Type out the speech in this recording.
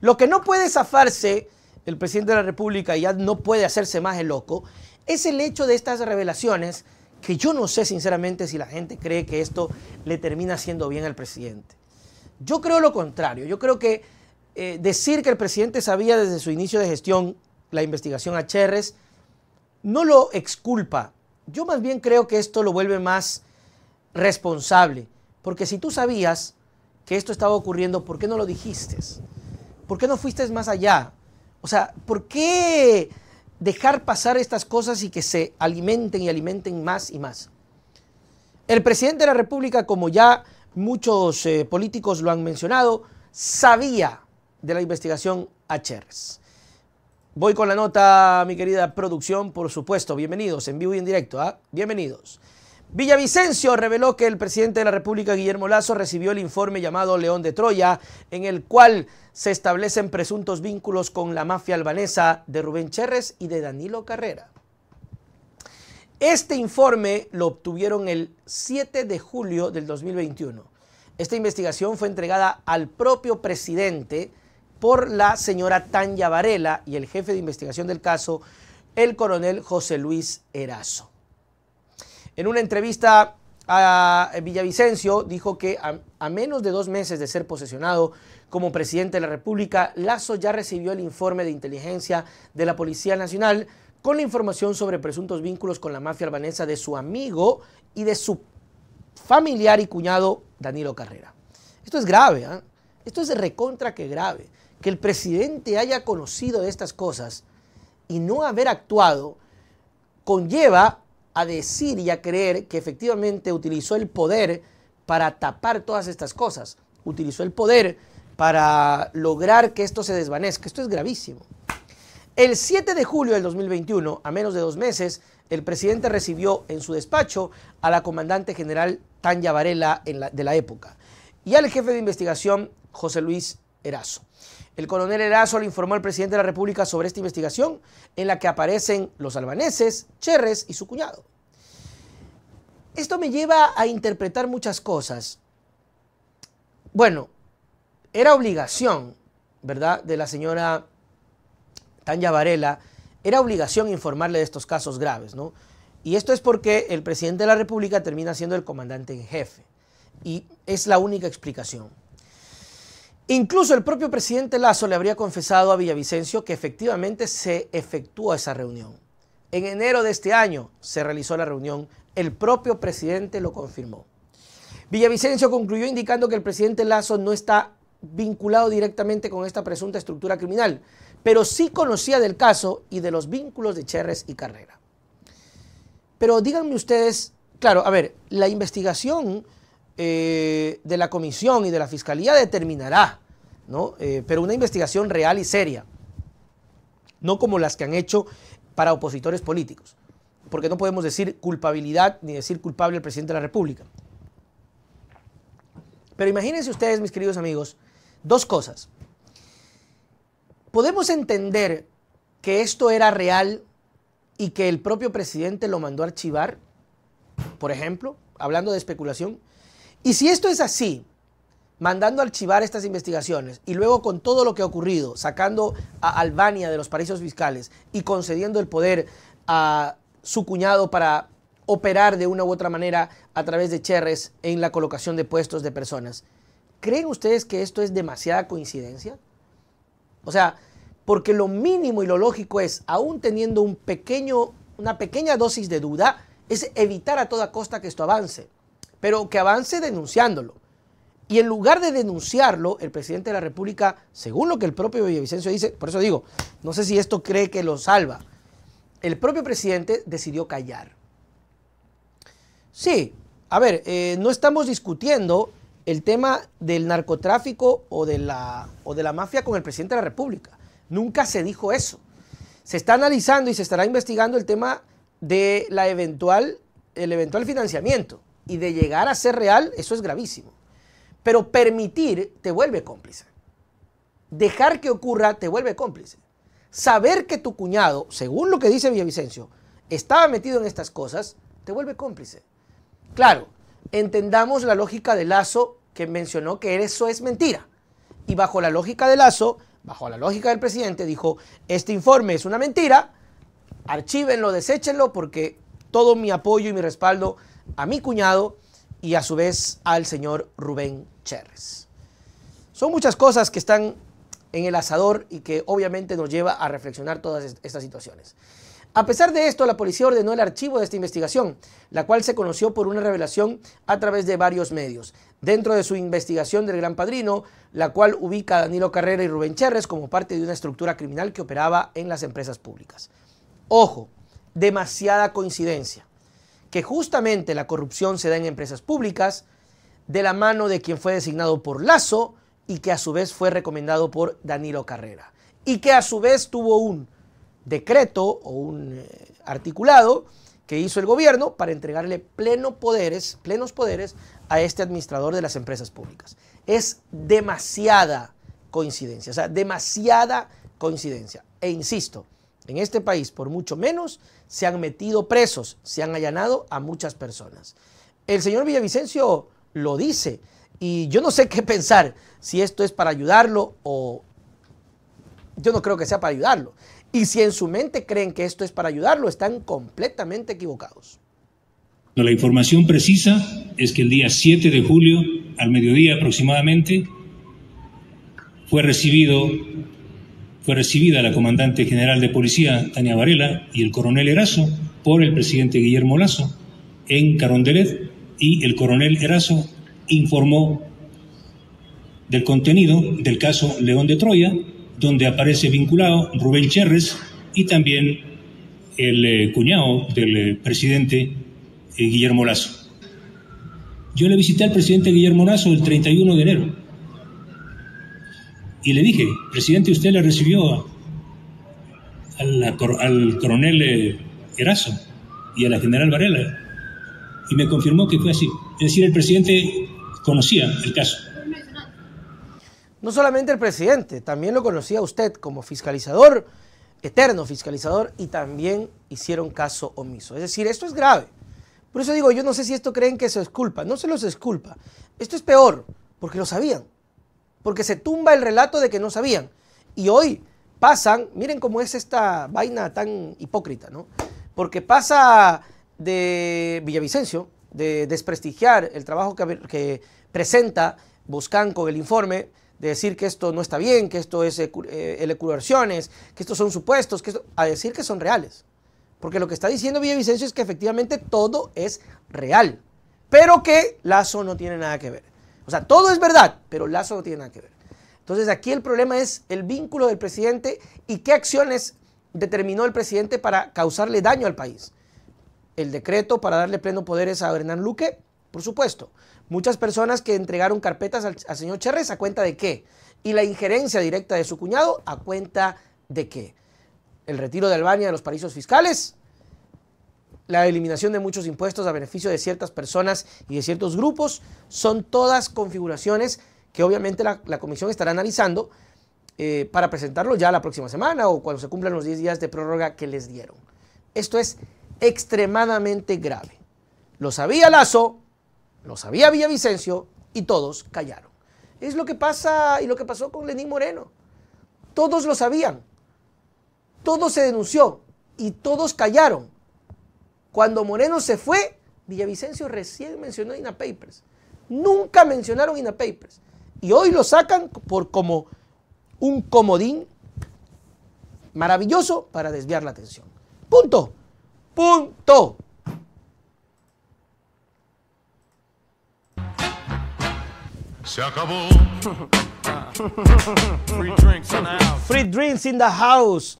Lo que no puede zafarse el presidente de la República y ya no puede hacerse más el loco es el hecho de estas revelaciones que yo no sé sinceramente si la gente cree que esto le termina haciendo bien al presidente. Yo creo lo contrario, yo creo que eh, decir que el presidente sabía desde su inicio de gestión la investigación a no lo exculpa, yo más bien creo que esto lo vuelve más responsable, porque si tú sabías que esto estaba ocurriendo, ¿por qué no lo dijiste? ¿Por qué no fuiste más allá? O sea, ¿por qué dejar pasar estas cosas y que se alimenten y alimenten más y más? El presidente de la República, como ya muchos eh, políticos lo han mencionado, sabía de la investigación Acheres. Voy con la nota, mi querida producción, por supuesto. Bienvenidos en vivo y en directo. ¿ah? Bienvenidos. Villavicencio reveló que el presidente de la República, Guillermo Lazo, recibió el informe llamado León de Troya, en el cual se establecen presuntos vínculos con la mafia albanesa de Rubén Cherres y de Danilo Carrera. Este informe lo obtuvieron el 7 de julio del 2021. Esta investigación fue entregada al propio presidente por la señora Tanya Varela y el jefe de investigación del caso, el coronel José Luis Erazo. En una entrevista a eh, Villavicencio dijo que a, menos de dos meses de ser posesionado como presidente de la República, Lazo ya recibió el informe de inteligencia de la Policía Nacional con la información sobre presuntos vínculos con la mafia albanesa de su amigo y de su familiar y cuñado Danilo Carrera. Esto es grave, ¿ah? esto es de recontra que grave. Que el presidente haya conocido de estas cosas y no haber actuado conlleva a decir y a creer que efectivamente utilizó el poder para tapar todas estas cosas. Utilizó el poder para lograr que esto se desvanezca. Esto es gravísimo. El 7 de julio del 2021, a menos de dos meses, el presidente recibió en su despacho a la comandante general Tanya Varela de la época y al jefe de investigación José Luis Erazo. El coronel Erazo le informó al presidente de la República sobre esta investigación en la que aparecen los albaneses, Cherres y su cuñado. Esto me lleva a interpretar muchas cosas. Bueno, era obligación, ¿verdad?, de la señora Tanya Varela, era obligación informarle de estos casos graves, ¿no? Y esto es porque el presidente de la República termina siendo el comandante en jefe. Y es la única explicación. Incluso el propio presidente Lazo le habría confesado a Villavicencio que efectivamente se efectuó esa reunión. En enero de este año se realizó la reunión, el propio presidente lo confirmó. Villavicencio concluyó indicando que el presidente Lazo no está vinculado directamente con esta presunta estructura criminal, pero sí conocía del caso y de los vínculos de Cherres y Carrera. Pero díganme ustedes, claro, a ver, la investigación eh, de la comisión y de la fiscalía determinará, eh, pero una investigación real y seria, no como las que han hecho para opositores políticos, porque no podemos decir culpabilidad ni decir culpable al presidente de la República. Pero imagínense ustedes, mis queridos amigos, dos cosas. Podemos entender que esto era real y que el propio presidente lo mandó a archivar, por ejemplo, hablando de especulación, y si esto es así, mandando a archivar estas investigaciones y luego con todo lo que ha ocurrido, sacando a Albania de los paraísos fiscales y concediendo el poder a su cuñado para operar de una u otra manera a través de cherres en la colocación de puestos de personas. ¿Creen ustedes que esto es demasiada coincidencia? O sea, porque lo mínimo y lo lógico es, aún teniendo un pequeño, una pequeña dosis de duda, es evitar a toda costa que esto avance pero que avance denunciándolo. Y en lugar de denunciarlo, el presidente de la República, según lo que el propio Villavicencio dice, por eso digo, no sé si esto cree que lo salva, el propio presidente decidió callar. Sí, a ver, eh, no estamos discutiendo el tema del narcotráfico o de, la, o de la mafia con el presidente de la República. Nunca se dijo eso. Se está analizando y se estará investigando el tema de la eventual, el eventual financiamiento y de llegar a ser real, eso es gravísimo. Pero permitir te vuelve cómplice. Dejar que ocurra te vuelve cómplice. Saber que tu cuñado, según lo que dice Villavicencio, estaba metido en estas cosas, te vuelve cómplice. Claro, entendamos la lógica de Lazo que mencionó que eso es mentira. Y bajo la lógica de Lazo, bajo la lógica del presidente, dijo, este informe es una mentira, archívenlo, deséchenlo, porque todo mi apoyo y mi respaldo a mi cuñado y a su vez al señor Rubén Cherres. Son muchas cosas que están en el asador y que obviamente nos lleva a reflexionar todas estas situaciones. A pesar de esto, la policía ordenó el archivo de esta investigación, la cual se conoció por una revelación a través de varios medios. Dentro de su investigación del Gran Padrino, la cual ubica a Danilo Carrera y Rubén Cherres como parte de una estructura criminal que operaba en las empresas públicas. Ojo, demasiada coincidencia que justamente la corrupción se da en empresas públicas, de la mano de quien fue designado por Lazo y que a su vez fue recomendado por Danilo Carrera. Y que a su vez tuvo un decreto o un eh, articulado que hizo el gobierno para entregarle pleno poderes, plenos poderes a este administrador de las empresas públicas. Es demasiada coincidencia, o sea, demasiada coincidencia. E insisto, en este país, por mucho menos, se han metido presos, se han allanado a muchas personas. El señor Villavicencio lo dice y yo no sé qué pensar, si esto es para ayudarlo o yo no creo que sea para ayudarlo. Y si en su mente creen que esto es para ayudarlo, están completamente equivocados. La información precisa es que el día 7 de julio, al mediodía aproximadamente, fue recibido fue recibida la comandante general de policía, Tania Varela, y el coronel Erazo por el presidente Guillermo Lazo en Carondelet y el coronel Erazo informó del contenido del caso León de Troya, donde aparece vinculado Rubén Cherres y también el eh, cuñado del eh, presidente eh, Guillermo Lazo. Yo le visité al presidente Guillermo Lazo el 31 de enero y le dije, presidente, usted le recibió al coronel eh, Erazo y a la general Varela. Y me confirmó que fue así. Es decir, el presidente conocía el caso. No solamente el presidente, también lo conocía usted como fiscalizador, eterno fiscalizador, y también hicieron caso omiso. Es decir, esto es grave. Por eso digo, yo no sé si esto creen que se culpa. No se los disculpa. Esto es peor, porque lo sabían porque se tumba el relato de que no sabían. Y hoy pasan, miren cómo es esta vaina tan hipócrita, ¿no? Porque pasa de Villavicencio, de desprestigiar el trabajo que, presenta Buscán con el informe, de decir que esto no está bien, que esto es eh, eh que estos son supuestos, que a decir que son reales. Porque lo que está diciendo Villavicencio es que efectivamente todo es real, pero que Lazo no tiene nada que ver. O sea, todo es verdad, pero Lazo no tiene nada que ver. Entonces aquí el problema es el vínculo del presidente y qué acciones determinó el presidente para causarle daño al país. El decreto para darle pleno poderes a Hernán Luque, por supuesto. Muchas personas que entregaron carpetas al, señor Chérez a cuenta de qué. Y la injerencia directa de su cuñado a cuenta de qué. El retiro de Albania de los paraísos fiscales la eliminación de muchos impuestos a beneficio de ciertas personas y de ciertos grupos, son todas configuraciones que obviamente la, comisión estará analizando eh, para presentarlo ya la próxima semana o cuando se cumplan los 10 días de prórroga que les dieron. Esto es extremadamente grave. Lo sabía Lazo, lo sabía Villavicencio y todos callaron. Es lo que pasa y lo que pasó con Lenín Moreno. Todos lo sabían, todo se denunció y todos callaron cuando Moreno se fue, Villavicencio recién mencionó INA Papers. Nunca mencionaron INA Papers. Y hoy lo sacan por como un comodín maravilloso para desviar la atención. Punto. Punto. Se acabó. Free drinks in the house. Free drinks in the house.